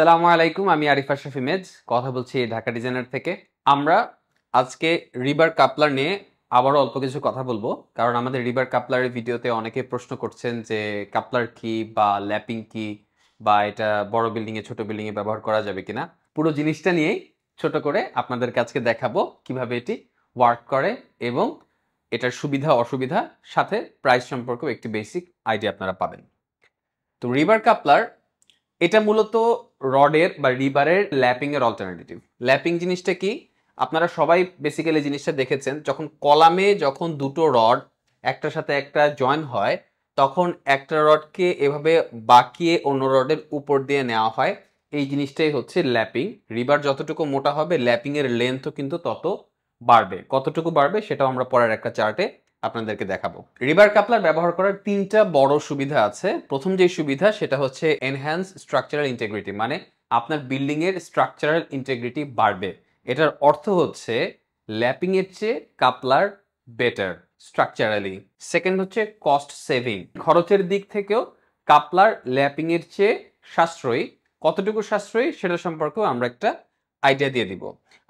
সালাম আলাইকুম আমি আরিফা শফি ইমেজ কথা বলছি ঢাকা ডিজাইনার থেকে আমরা আজকে রিবার কাপলার নিয়ে আবারও অল্প কিছু কথা বলবো কারণ আমাদের রিবার কাপলারের ভিডিওতে অনেকে প্রশ্ন করছেন যে কাপলার কি বা ল্যাপিং কি বা এটা বড় বিল্ডিংয়ে ছোট বিল্ডিংয়ে ব্যবহার করা যাবে কিনা পুরো জিনিসটা নিয়েই ছোট করে আপনাদের কাছে দেখাবো কিভাবে এটি ওয়ার্ক করে এবং এটার সুবিধা অসুবিধা সাথে প্রাইস সম্পর্কেও একটি বেসিক আইডিয়া আপনারা পাবেন তো রিবার কাপলার এটা মূলত রডের বা রিবারের ল্যাপিংয়ের অল্টারনেটিভ ল্যাপিং জিনিসটা কি আপনারা সবাই বেসিক্যালি জিনিসটা দেখেছেন যখন কলামে যখন দুটো রড একটার সাথে একটা জয়েন হয় তখন একটা রডকে এভাবে বাঁকিয়ে অন্য রডের উপর দিয়ে নেওয়া হয় এই জিনিসটাই হচ্ছে ল্যাপিং রিবার যতটুকু মোটা হবে ল্যাপিংয়ের লেন্থও কিন্তু তত বাড়বে কতটুকু বাড়বে সেটাও আমরা পরের একটা চার্টে আপনাদেরকে দেখাবো রিভার কাপলার ব্যবহার করার তিনটা বড় সুবিধা আছে প্রথম যে সুবিধা সেটা হচ্ছে এনহ্যান্স স্ট্রাকচারাল ইন্টেগ্রিটি মানে আপনার বিল্ডিংয়ের স্ট্রাকচারাল ইন্টেগ্রিটি বাড়বে এটার অর্থ হচ্ছে ল্যাপিংয়ের চেয়ে কাপলার বেটার স্ট্রাকচারালি সেকেন্ড হচ্ছে কস্ট সেভিং খরচের দিক থেকেও কাপলার ল্যাপিংয়ের চেয়ে সাশ্রয়ী কতটুকু সাশ্রয়ী সেটা সম্পর্কেও আমরা একটা আইডিয়া দিয়ে দিব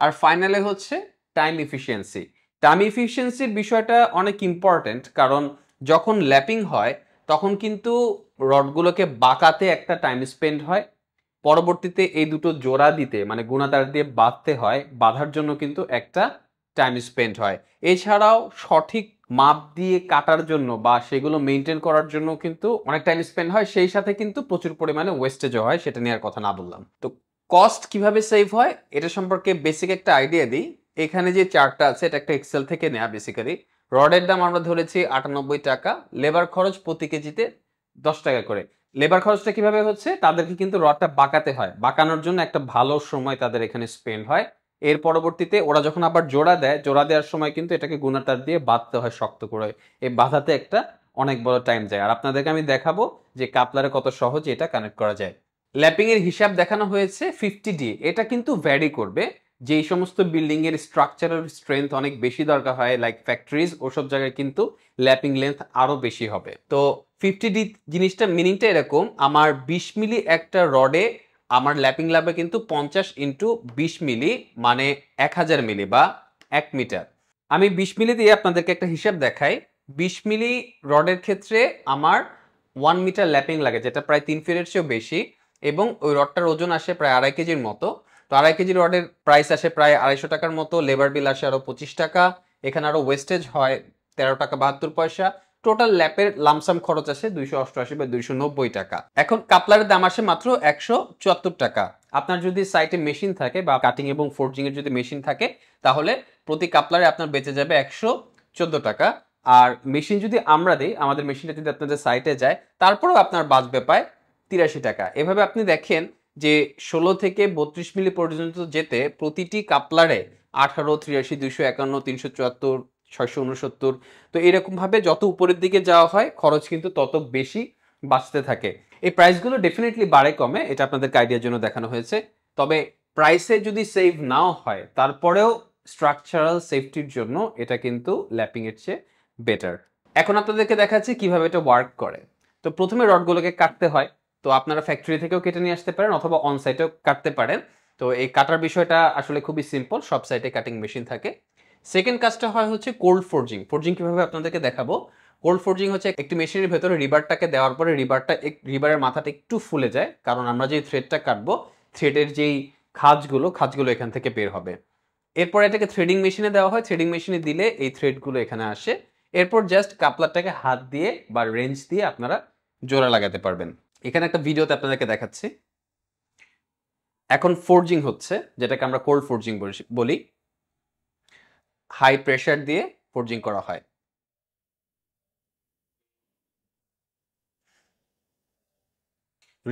আর ফাইনালে হচ্ছে টাইম এফিসিয়েন্সি টাইম ইফিসিয়েন্সির বিষয়টা অনেক ইম্পর্টেন্ট কারণ যখন ল্যাপিং হয় তখন কিন্তু রডগুলোকে বাঁকাতে একটা টাইম স্পেন্ড হয় পরবর্তীতে এই দুটো জোড়া দিতে মানে গুণাদার দিয়ে বাঁধতে হয় বাঁধার জন্য কিন্তু একটা টাইম স্পেন্ড হয় এছাড়াও সঠিক মাপ দিয়ে কাটার জন্য বা সেগুলো মেনটেন করার জন্য কিন্তু অনেক টাইম স্পেন্ড হয় সেই সাথে কিন্তু প্রচুর পরিমাণে ওয়েস্টেজও হয় সেটা নিয়ে আর কথা না বললাম তো কস্ট কিভাবে সেভ হয় এটা সম্পর্কে বেসিক একটা আইডিয়া দিই এখানে যে চার্টটা আছে এটা একটা এক্সেল থেকে নেওয়া বেসিক্যালি রডের দাম আমরা ধরেছি আটানব্বই টাকা লেবার খরচ প্রতি কেজিতে দশ টাকা করে লেবার খরচটা কিভাবে হচ্ছে তাদেরকে কিন্তু রডটা বাঁকাতে হয় বাঁকানোর জন্য একটা ভালো সময় তাদের এখানে স্পেন্ড হয় এর পরবর্তীতে ওরা যখন আবার জোড়া দেয় জোড়া দেওয়ার সময় কিন্তু এটাকে গুণাতার দিয়ে বাঁধতে হয় শক্ত করে এই বাঁধাতে একটা অনেক বড় টাইম যায় আর আপনাদেরকে আমি দেখাবো যে কাপলারে কত সহজে এটা কানেক্ট করা যায় ল্যাপিংয়ের হিসাব দেখানো হয়েছে ফিফটি ডি এটা কিন্তু ভ্যারি করবে যেই সমস্ত বিল্ডিংয়ের স্ট্রাকচারাল স্ট্রেংথ অনেক বেশি দরকার হয় লাইক ফ্যাক্টরিজ ওসব জায়গায় কিন্তু ল্যাপিং লেন্থ আরও বেশি হবে তো ফিফটি ডি জিনিসটা মিনিংটা এরকম আমার বিশ মিলি একটা রডে আমার ল্যাপিং লাভে কিন্তু পঞ্চাশ ইন্টু বিশ মিলি মানে এক হাজার মিলি বা এক মিটার আমি বিশ মিলি দিয়ে আপনাদেরকে একটা হিসাব দেখাই বিশ মিলি রডের ক্ষেত্রে আমার ওয়ান মিটার ল্যাপিং লাগে যেটা প্রায় তিন ফিটের চেয়েও বেশি এবং ওই রডটার ওজন আসে প্রায় আড়াই কেজির মতো তো আড়াই কেজি রডের প্রাইস আসে প্রায় আড়াইশো টাকার মতো লেবার বিল আসে আরও পঁচিশ টাকা এখানে আরও ওয়েস্টেজ হয় তেরো টাকা বাহাত্তর পয়সা টোটাল ল্যাপের লামসাম খরচ আসে দুইশো অষ্টআশি বা দুইশো নব্বই টাকা এখন কাপলারের দাম আসে মাত্র একশো চুয়াত্তর টাকা আপনার যদি সাইটে মেশিন থাকে বা কাটিং এবং ফোর্জিংয়ের যদি মেশিন থাকে তাহলে প্রতি কাপলারে আপনার বেঁচে যাবে একশো চোদ্দো টাকা আর মেশিন যদি আমরা দিই আমাদের মেশিনটা যদি আপনাদের সাইটে যায় তারপরেও আপনার বাঁচবে পায় তিরাশি টাকা এভাবে আপনি দেখেন যে ষোলো থেকে বত্রিশ মিলি পর্যন্ত যেতে প্রতিটি কাপলারে আঠারো তিরাশি দুইশো একান্ন তিনশো চুয়াত্তর ছয়শো উনসত্তর তো এরকমভাবে যত উপরের দিকে যাওয়া হয় খরচ কিন্তু তত বেশি বাঁচতে থাকে এই প্রাইসগুলো ডেফিনেটলি বাড়ে কমে এটা আপনাদের আইডিয়ার জন্য দেখানো হয়েছে তবে প্রাইসে যদি সেভ নাও হয় তারপরেও স্ট্রাকচারাল সেফটির জন্য এটা কিন্তু ল্যাপিংয়ের চেয়ে বেটার এখন আপনাদেরকে দেখাচ্ছি কিভাবে এটা ওয়ার্ক করে তো প্রথমে রডগুলোকে কাটতে হয় তো আপনারা ফ্যাক্টরি থেকেও কেটে নিয়ে আসতে পারেন অথবা অন সাইটেও কাটতে পারেন তো এই কাটার বিষয়টা আসলে খুবই সিম্পল সব সাইটে কাটিং মেশিন থাকে সেকেন্ড কাজটা হয় হচ্ছে কোল্ড ফোর্জিং ফোর্জিং কীভাবে আপনাদেরকে দেখাবো কোল্ড ফোর্জিং হচ্ছে একটি মেশিনের ভেতরে রিবারটাকে দেওয়ার পরে রিবারটা রিবারের মাথাটা একটু ফুলে যায় কারণ আমরা যে থ্রেডটা কাটবো থ্রেডের যেই খাজগুলো খাজগুলো এখান থেকে বের হবে এরপর এটাকে থ্রেডিং মেশিনে দেওয়া হয় থ্রেডিং মেশিনে দিলে এই থ্রেডগুলো এখানে আসে এরপর জাস্ট কাপলারটাকে হাত দিয়ে বা রেঞ্জ দিয়ে আপনারা জোড়া লাগাতে পারবেন এখানে একটা ভিডিওতে আপনাদেরকে দেখাচ্ছি এখন ফোরজিং হচ্ছে যেটাকে আমরা কোল্ড ফোরজিং বলি হাই প্রেশার দিয়ে ফোরজিং করা হয়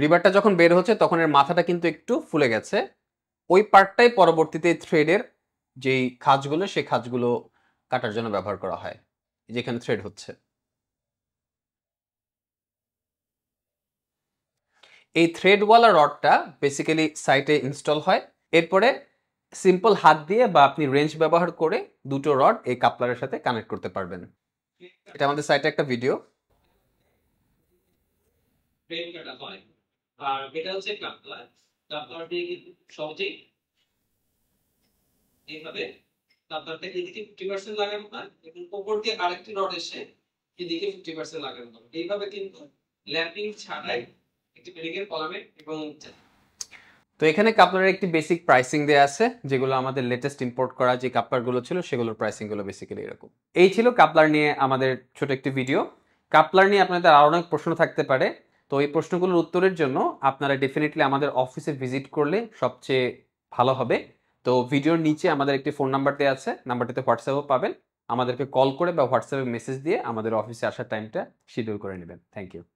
রিভারটা যখন বের হচ্ছে তখন এর মাথাটা কিন্তু একটু ফুলে গেছে ওই পার্টটাই পরবর্তীতে থ্রেডের যেই খাঁজগুলো সেই খাঁজগুলো কাটার জন্য ব্যবহার করা হয় যেখানে থ্রেড হচ্ছে এই থ্রেডওয়ালা রডটা বেসিক্যালি সাইটে ইনস্টল হয় এরপরে সিম্পল হাত দিয়ে বা আপনি রেঞ্জ ব্যবহার করে দুটো রড এই কাপলারের সাথে কানেক্ট করতে পারবেন এটা আমাদের সাইটে একটা ভিডিও আরেকটি রড এসে এদিকে ফিফটি পার্সেন্ট লাগানো এইভাবে কিন্তু ল্যাপিং ছাড়াই একটি এবং তো এখানে কাপলারের একটি বেসিক প্রাইসিং দেওয়া আছে যেগুলো আমাদের লেটেস্ট ইম্পোর্ট করা যে কাপলারগুলো ছিল সেগুলোর প্রাইসিংগুলো বেসিক্যালি এরকম এই ছিল কাপলার নিয়ে আমাদের ছোট একটি ভিডিও কাপলার নিয়ে আপনাদের আরও অনেক প্রশ্ন থাকতে পারে তো এই প্রশ্নগুলোর উত্তরের জন্য আপনারা ডেফিনেটলি আমাদের অফিসে ভিজিট করলে সবচেয়ে ভালো হবে তো ভিডিওর নিচে আমাদের একটি ফোন নাম্বার দেওয়া আছে নাম্বারটিতে হোয়াটসঅ্যাপও পাবেন আমাদেরকে কল করে বা হোয়াটসঅ্যাপে মেসেজ দিয়ে আমাদের অফিসে আসার টাইমটা শিডিউল করে নেবেন থ্যাংক ইউ